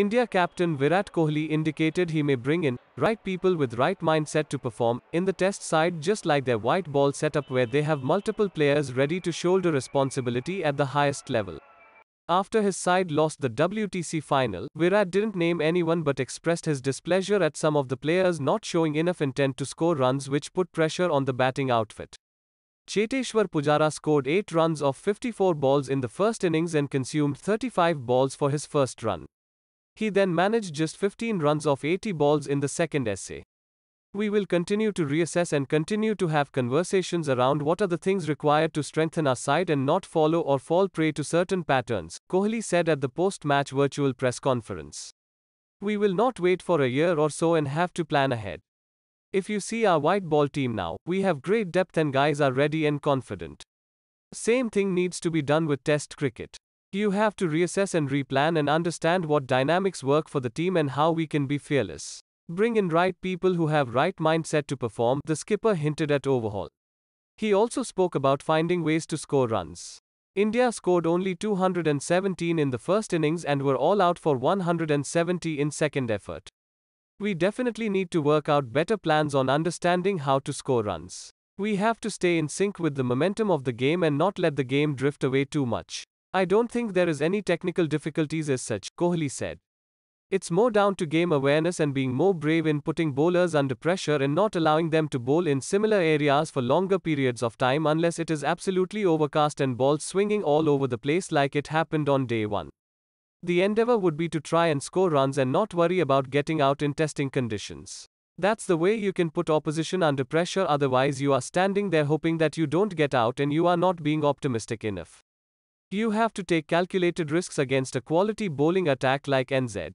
India captain Virat Kohli indicated he may bring in right people with right mindset to perform in the test side just like their white ball setup where they have multiple players ready to shoulder responsibility at the highest level. After his side lost the WTC final, Virat didn't name anyone but expressed his displeasure at some of the players not showing enough intent to score runs which put pressure on the batting outfit. Cheteshwar Pujara scored 8 runs off 54 balls in the first innings and consumed 35 balls for his first run. He then managed just 15 runs off 80 balls in the second essay. We will continue to reassess and continue to have conversations around what are the things required to strengthen our side and not follow or fall prey to certain patterns, Kohli said at the post match virtual press conference. We will not wait for a year or so and have to plan ahead. If you see our white ball team now, we have great depth and guys are ready and confident. Same thing needs to be done with Test cricket. You have to reassess and replan and understand what dynamics work for the team and how we can be fearless. Bring in right people who have right mindset to perform, the skipper hinted at overhaul. He also spoke about finding ways to score runs. India scored only 217 in the first innings and were all out for 170 in second effort. We definitely need to work out better plans on understanding how to score runs. We have to stay in sync with the momentum of the game and not let the game drift away too much. I don't think there is any technical difficulties as such, Kohli said. It's more down to game awareness and being more brave in putting bowlers under pressure and not allowing them to bowl in similar areas for longer periods of time unless it is absolutely overcast and balls swinging all over the place like it happened on day 1. The endeavor would be to try and score runs and not worry about getting out in testing conditions. That's the way you can put opposition under pressure otherwise you are standing there hoping that you don't get out and you are not being optimistic enough. You have to take calculated risks against a quality bowling attack like NZ.